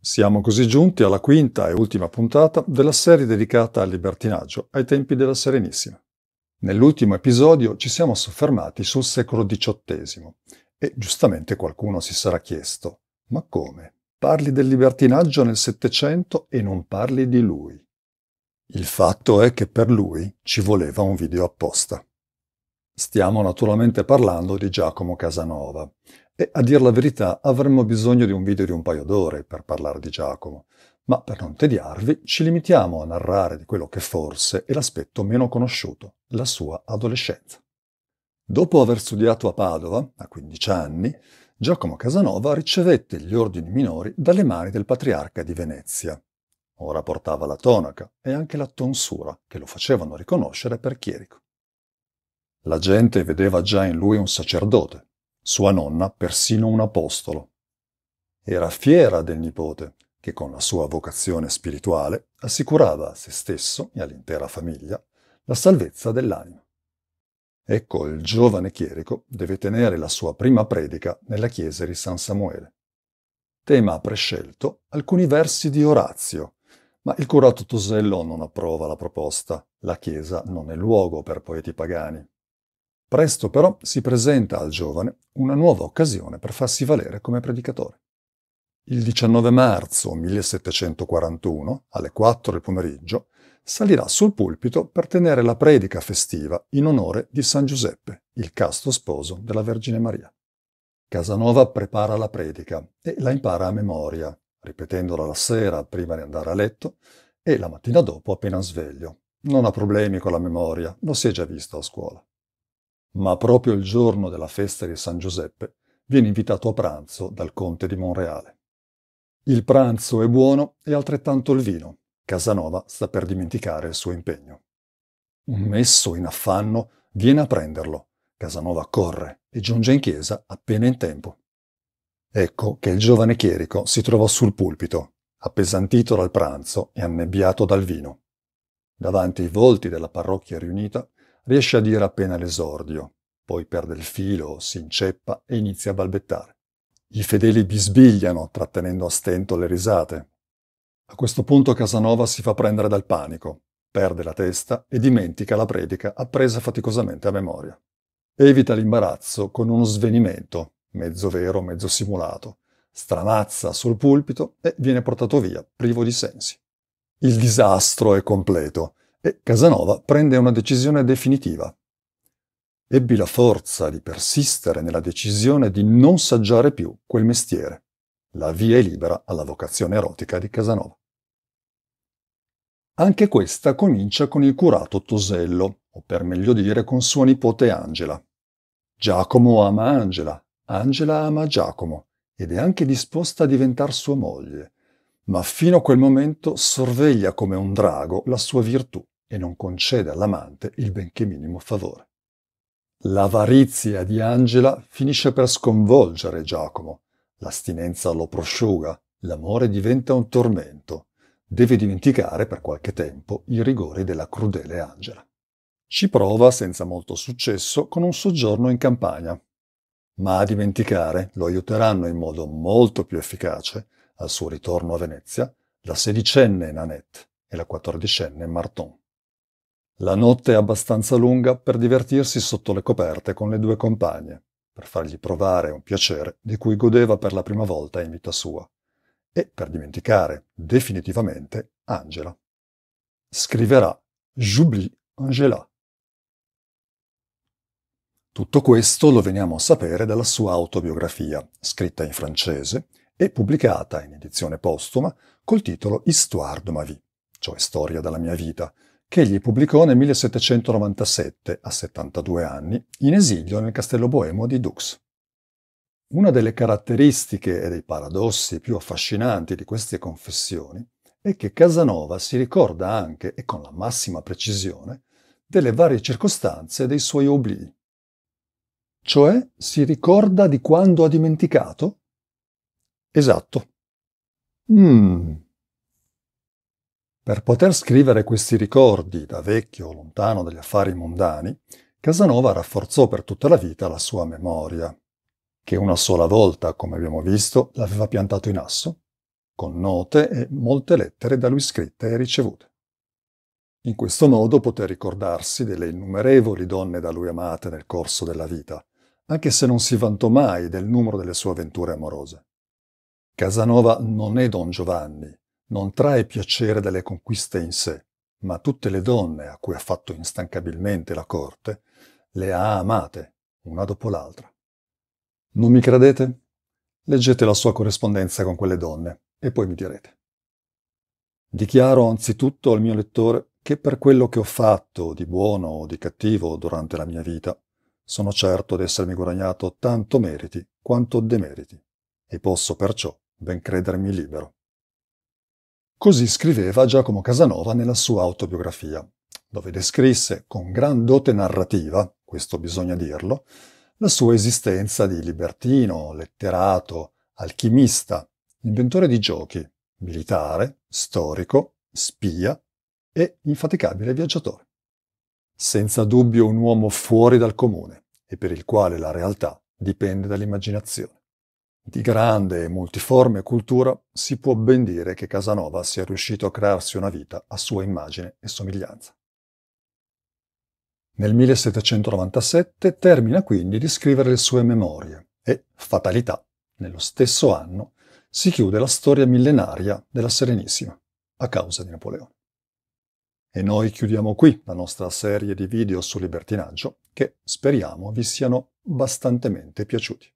Siamo così giunti alla quinta e ultima puntata della serie dedicata al libertinaggio ai tempi della Serenissima. Nell'ultimo episodio ci siamo soffermati sul secolo XVIII e giustamente qualcuno si sarà chiesto, ma come? Parli del libertinaggio nel Settecento e non parli di lui. Il fatto è che per lui ci voleva un video apposta. Stiamo naturalmente parlando di Giacomo Casanova. E a dir la verità avremmo bisogno di un video di un paio d'ore per parlare di Giacomo, ma per non tediarvi ci limitiamo a narrare di quello che forse è l'aspetto meno conosciuto, la sua adolescenza. Dopo aver studiato a Padova, a 15 anni, Giacomo Casanova ricevette gli ordini minori dalle mani del patriarca di Venezia. Ora portava la tonaca e anche la tonsura, che lo facevano riconoscere per chierico. La gente vedeva già in lui un sacerdote, sua nonna persino un apostolo. Era fiera del nipote, che con la sua vocazione spirituale assicurava a se stesso e all'intera famiglia la salvezza dell'anima. Ecco il giovane chierico deve tenere la sua prima predica nella chiesa di San Samuele. Tema prescelto alcuni versi di Orazio, ma il curato Tosello non approva la proposta. La chiesa non è luogo per poeti pagani. Presto però si presenta al giovane una nuova occasione per farsi valere come predicatore. Il 19 marzo 1741, alle 4 del pomeriggio, salirà sul pulpito per tenere la predica festiva in onore di San Giuseppe, il casto sposo della Vergine Maria. Casanova prepara la predica e la impara a memoria, ripetendola la sera prima di andare a letto e la mattina dopo appena sveglio. Non ha problemi con la memoria, lo si è già visto a scuola ma proprio il giorno della festa di San Giuseppe viene invitato a pranzo dal conte di Monreale. Il pranzo è buono e altrettanto il vino. Casanova sta per dimenticare il suo impegno. Un messo in affanno viene a prenderlo. Casanova corre e giunge in chiesa appena in tempo. Ecco che il giovane chierico si trovò sul pulpito, appesantito dal pranzo e annebbiato dal vino. Davanti ai volti della parrocchia riunita riesce a dire appena l'esordio, poi perde il filo, si inceppa e inizia a balbettare. I fedeli bisbigliano, trattenendo a stento le risate. A questo punto Casanova si fa prendere dal panico, perde la testa e dimentica la predica appresa faticosamente a memoria. Evita l'imbarazzo con uno svenimento, mezzo vero, mezzo simulato, stramazza sul pulpito e viene portato via, privo di sensi. Il disastro è completo e Casanova prende una decisione definitiva. Ebbi la forza di persistere nella decisione di non saggiare più quel mestiere. La via è libera alla vocazione erotica di Casanova. Anche questa comincia con il curato Tosello, o per meglio dire con sua nipote Angela. Giacomo ama Angela, Angela ama Giacomo ed è anche disposta a diventare sua moglie, ma fino a quel momento sorveglia come un drago la sua virtù e non concede all'amante il benché minimo favore. L'avarizia di Angela finisce per sconvolgere Giacomo. L'astinenza lo prosciuga, l'amore diventa un tormento. Deve dimenticare per qualche tempo i rigori della crudele Angela. Ci prova senza molto successo con un soggiorno in campagna. Ma a dimenticare lo aiuteranno in modo molto più efficace, al suo ritorno a Venezia, la sedicenne Nanette e la quattordicenne Marton. La notte è abbastanza lunga per divertirsi sotto le coperte con le due compagne, per fargli provare un piacere di cui godeva per la prima volta in vita sua, e per dimenticare definitivamente Angela. Scriverà J'oublie Angela. Tutto questo lo veniamo a sapere dalla sua autobiografia, scritta in francese e pubblicata in edizione postuma col titolo Histoire de ma vie, cioè Storia della mia vita, che egli pubblicò nel 1797, a 72 anni, in esilio nel castello boemo di Dux. Una delle caratteristiche e dei paradossi più affascinanti di queste confessioni è che Casanova si ricorda anche, e con la massima precisione, delle varie circostanze dei suoi oblii. Cioè si ricorda di quando ha dimenticato? Esatto. Mmm. Per poter scrivere questi ricordi, da vecchio lontano dagli affari mondani, Casanova rafforzò per tutta la vita la sua memoria, che una sola volta, come abbiamo visto, l'aveva piantato in asso, con note e molte lettere da lui scritte e ricevute. In questo modo poté ricordarsi delle innumerevoli donne da lui amate nel corso della vita, anche se non si vantò mai del numero delle sue avventure amorose. Casanova non è Don Giovanni, non trae piacere dalle conquiste in sé, ma tutte le donne a cui ha fatto instancabilmente la corte le ha amate, una dopo l'altra. Non mi credete? Leggete la sua corrispondenza con quelle donne e poi mi direte. Dichiaro anzitutto al mio lettore che per quello che ho fatto di buono o di cattivo durante la mia vita, sono certo d'essermi guadagnato tanto meriti quanto demeriti, e posso perciò ben credermi libero. Così scriveva Giacomo Casanova nella sua autobiografia, dove descrisse con gran dote narrativa, questo bisogna dirlo, la sua esistenza di libertino, letterato, alchimista, inventore di giochi, militare, storico, spia e infaticabile viaggiatore. Senza dubbio un uomo fuori dal comune e per il quale la realtà dipende dall'immaginazione di grande e multiforme cultura, si può ben dire che Casanova sia riuscito a crearsi una vita a sua immagine e somiglianza. Nel 1797 termina quindi di scrivere le sue memorie e, fatalità, nello stesso anno si chiude la storia millenaria della Serenissima a causa di Napoleone. E noi chiudiamo qui la nostra serie di video sul libertinaggio che speriamo vi siano bastantemente piaciuti.